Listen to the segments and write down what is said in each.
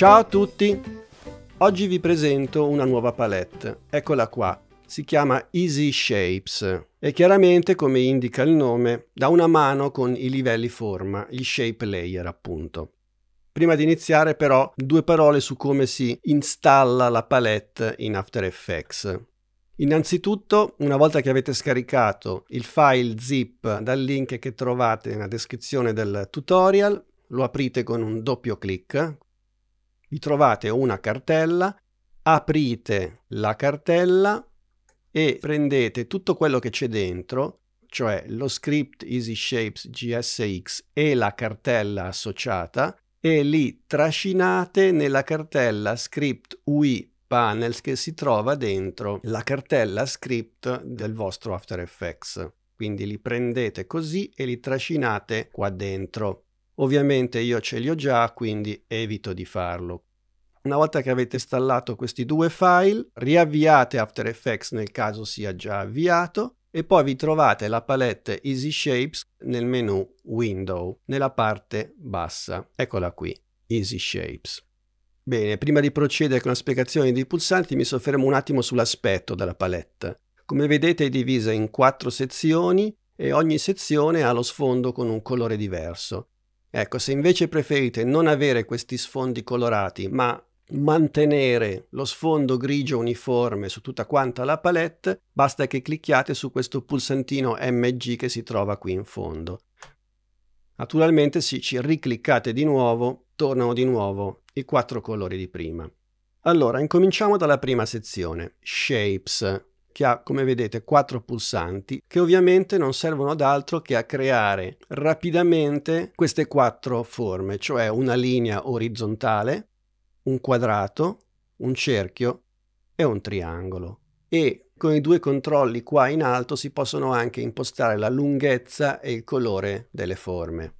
Ciao a tutti! Oggi vi presento una nuova palette. Eccola qua. Si chiama Easy Shapes e chiaramente, come indica il nome, dà una mano con i livelli forma, gli shape layer appunto. Prima di iniziare però due parole su come si installa la palette in After Effects. Innanzitutto, una volta che avete scaricato il file zip dal link che trovate nella descrizione del tutorial, lo aprite con un doppio clic, vi trovate una cartella, aprite la cartella e prendete tutto quello che c'è dentro, cioè lo script EasyShapes GSX e la cartella associata, e li trascinate nella cartella script UI panels che si trova dentro la cartella script del vostro After Effects. Quindi li prendete così e li trascinate qua dentro. Ovviamente io ce li ho già, quindi evito di farlo. Una volta che avete installato questi due file, riavviate After Effects nel caso sia già avviato e poi vi trovate la palette Easy Shapes nel menu Window, nella parte bassa. Eccola qui, Easy Shapes. Bene, prima di procedere con la spiegazione dei pulsanti mi soffermo un attimo sull'aspetto della palette. Come vedete è divisa in quattro sezioni e ogni sezione ha lo sfondo con un colore diverso. Ecco, se invece preferite non avere questi sfondi colorati, ma mantenere lo sfondo grigio uniforme su tutta quanta la palette, basta che clicchiate su questo pulsantino MG che si trova qui in fondo. Naturalmente se ci ricliccate di nuovo, tornano di nuovo i quattro colori di prima. Allora, incominciamo dalla prima sezione, Shapes che ha come vedete quattro pulsanti che ovviamente non servono ad altro che a creare rapidamente queste quattro forme, cioè una linea orizzontale, un quadrato, un cerchio e un triangolo. E con i due controlli qua in alto si possono anche impostare la lunghezza e il colore delle forme.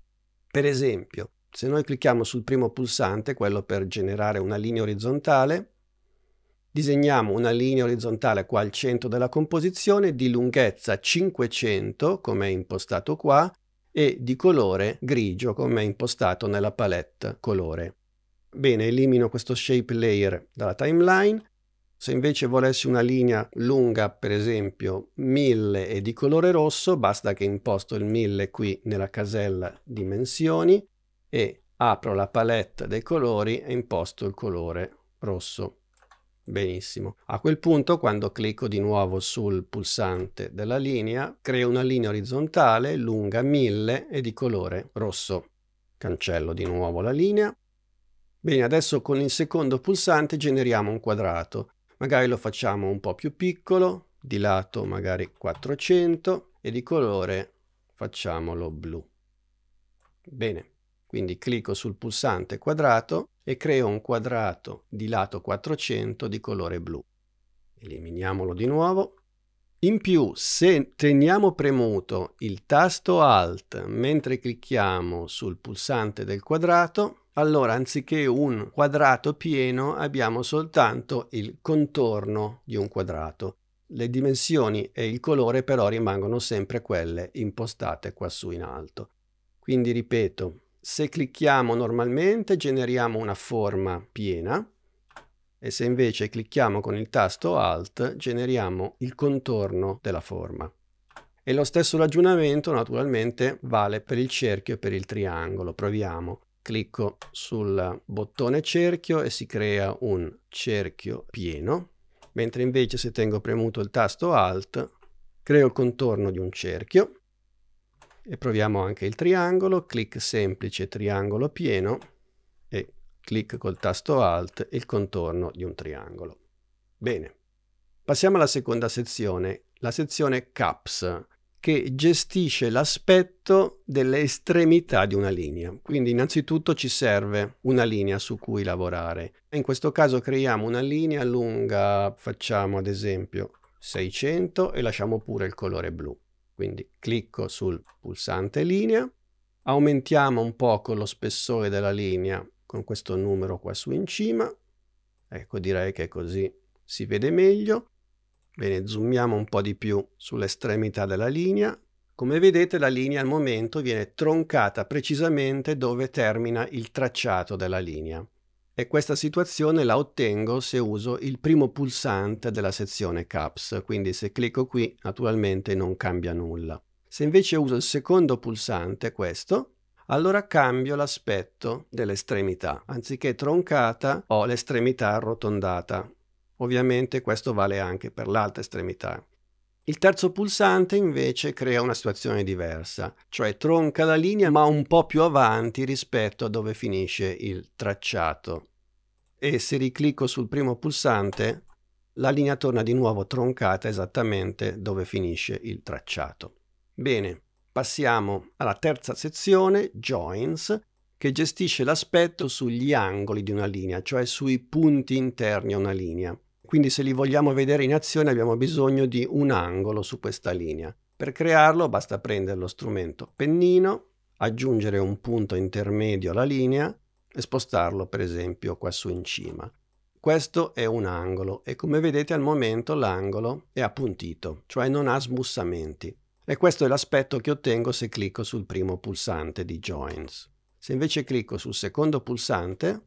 Per esempio, se noi clicchiamo sul primo pulsante, quello per generare una linea orizzontale, disegniamo una linea orizzontale qua al centro della composizione di lunghezza 500 come è impostato qua e di colore grigio come è impostato nella palette colore. Bene, elimino questo shape layer dalla timeline. Se invece volessi una linea lunga, per esempio 1000 e di colore rosso, basta che imposto il 1000 qui nella casella dimensioni e apro la palette dei colori e imposto il colore rosso. Benissimo. A quel punto, quando clicco di nuovo sul pulsante della linea, creo una linea orizzontale lunga 1000 e di colore rosso. Cancello di nuovo la linea. Bene, adesso con il secondo pulsante generiamo un quadrato. Magari lo facciamo un po' più piccolo, di lato magari 400 e di colore facciamolo blu. Bene, quindi clicco sul pulsante quadrato e creo un quadrato di lato 400 di colore blu. Eliminiamolo di nuovo. In più, se teniamo premuto il tasto Alt mentre clicchiamo sul pulsante del quadrato, allora anziché un quadrato pieno abbiamo soltanto il contorno di un quadrato. Le dimensioni e il colore però rimangono sempre quelle impostate quassù in alto. Quindi ripeto, se clicchiamo normalmente generiamo una forma piena e se invece clicchiamo con il tasto Alt generiamo il contorno della forma. E lo stesso ragionamento naturalmente vale per il cerchio e per il triangolo. Proviamo. Clicco sul bottone cerchio e si crea un cerchio pieno, mentre invece se tengo premuto il tasto Alt creo il contorno di un cerchio e proviamo anche il triangolo, clic semplice, triangolo pieno e clic col tasto Alt il contorno di un triangolo. Bene, passiamo alla seconda sezione, la sezione Caps, che gestisce l'aspetto delle estremità di una linea. Quindi innanzitutto ci serve una linea su cui lavorare. In questo caso creiamo una linea lunga, facciamo ad esempio 600 e lasciamo pure il colore blu. Quindi clicco sul pulsante linea, aumentiamo un poco lo spessore della linea con questo numero qua su in cima. Ecco, direi che così si vede meglio. Bene, zoomiamo un po' di più sull'estremità della linea. Come vedete la linea al momento viene troncata precisamente dove termina il tracciato della linea e questa situazione la ottengo se uso il primo pulsante della sezione CAPS, quindi se clicco qui naturalmente non cambia nulla. Se invece uso il secondo pulsante, questo, allora cambio l'aspetto dell'estremità. Anziché troncata ho l'estremità arrotondata. Ovviamente questo vale anche per l'altra estremità. Il terzo pulsante invece crea una situazione diversa, cioè tronca la linea ma un po' più avanti rispetto a dove finisce il tracciato e se riclicco sul primo pulsante la linea torna di nuovo troncata esattamente dove finisce il tracciato. Bene, passiamo alla terza sezione, Joins, che gestisce l'aspetto sugli angoli di una linea, cioè sui punti interni a una linea. Quindi se li vogliamo vedere in azione abbiamo bisogno di un angolo su questa linea. Per crearlo basta prendere lo strumento pennino, aggiungere un punto intermedio alla linea, e spostarlo per esempio qua su in cima. Questo è un angolo e come vedete al momento l'angolo è appuntito, cioè non ha smussamenti. E questo è l'aspetto che ottengo se clicco sul primo pulsante di Joins. Se invece clicco sul secondo pulsante,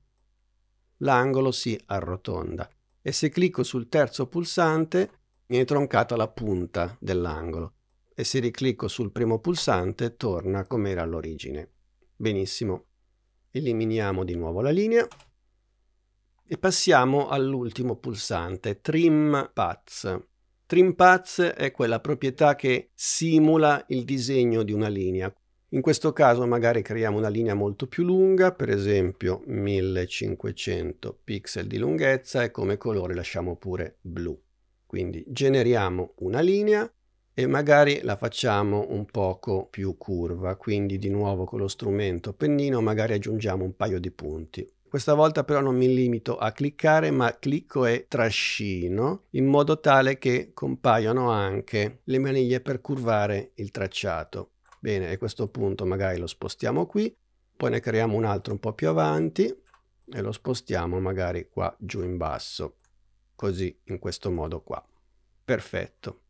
l'angolo si arrotonda e se clicco sul terzo pulsante viene troncata la punta dell'angolo e se riclicco sul primo pulsante torna come era all'origine. Benissimo. Eliminiamo di nuovo la linea e passiamo all'ultimo pulsante, Trim Paths. Trim Paths è quella proprietà che simula il disegno di una linea. In questo caso magari creiamo una linea molto più lunga, per esempio 1500 pixel di lunghezza e come colore lasciamo pure blu. Quindi generiamo una linea e magari la facciamo un poco più curva, quindi di nuovo con lo strumento pennino magari aggiungiamo un paio di punti. Questa volta però non mi limito a cliccare, ma clicco e trascino in modo tale che compaiono anche le maniglie per curvare il tracciato. Bene, a questo punto magari lo spostiamo qui, poi ne creiamo un altro un po' più avanti e lo spostiamo magari qua giù in basso, così in questo modo qua. Perfetto.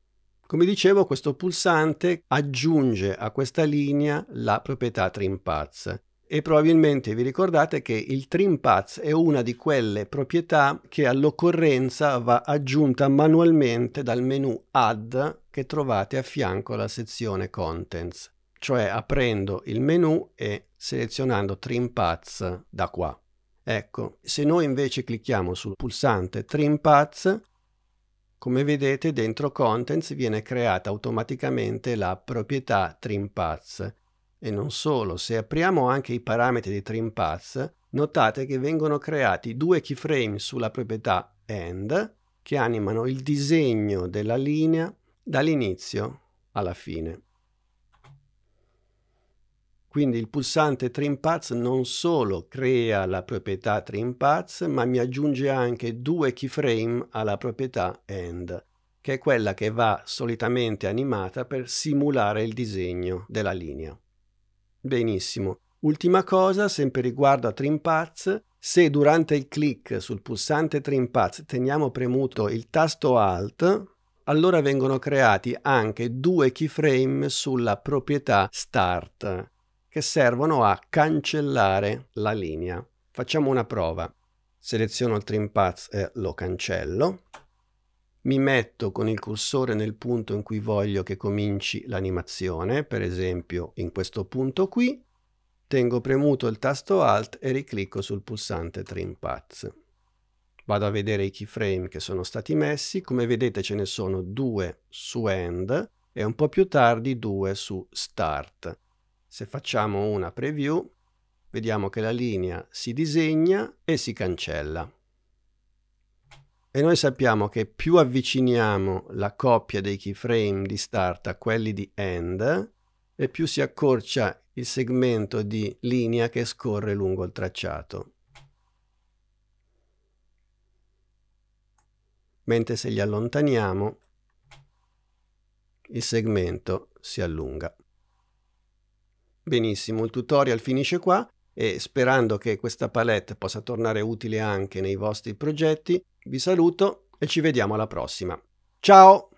Come dicevo, questo pulsante aggiunge a questa linea la proprietà trim paths. e probabilmente vi ricordate che il trim paths è una di quelle proprietà che all'occorrenza va aggiunta manualmente dal menu add che trovate a fianco alla sezione contents, cioè aprendo il menu e selezionando trim paths da qua. Ecco, se noi invece clicchiamo sul pulsante Trim Paths, come vedete dentro Contents viene creata automaticamente la proprietà TrimPath e non solo, se apriamo anche i parametri di TrimPath notate che vengono creati due keyframe sulla proprietà End che animano il disegno della linea dall'inizio alla fine. Quindi il pulsante Trim Paths non solo crea la proprietà Trim Paths, ma mi aggiunge anche due keyframe alla proprietà End, che è quella che va solitamente animata per simulare il disegno della linea. Benissimo. Ultima cosa, sempre riguardo a Trim Paths, se durante il click sul pulsante Trim Paths teniamo premuto il tasto Alt, allora vengono creati anche due keyframe sulla proprietà Start che servono a cancellare la linea. Facciamo una prova. Seleziono il trim path e lo cancello. Mi metto con il cursore nel punto in cui voglio che cominci l'animazione, per esempio in questo punto qui. Tengo premuto il tasto Alt e riclicco sul pulsante Trim Path. Vado a vedere i keyframe che sono stati messi. Come vedete ce ne sono due su End e un po' più tardi due su Start. Se facciamo una preview, vediamo che la linea si disegna e si cancella. E noi sappiamo che più avviciniamo la coppia dei keyframe di start a quelli di end, e più si accorcia il segmento di linea che scorre lungo il tracciato. Mentre se li allontaniamo, il segmento si allunga. Benissimo, il tutorial finisce qua e sperando che questa palette possa tornare utile anche nei vostri progetti, vi saluto e ci vediamo alla prossima. Ciao!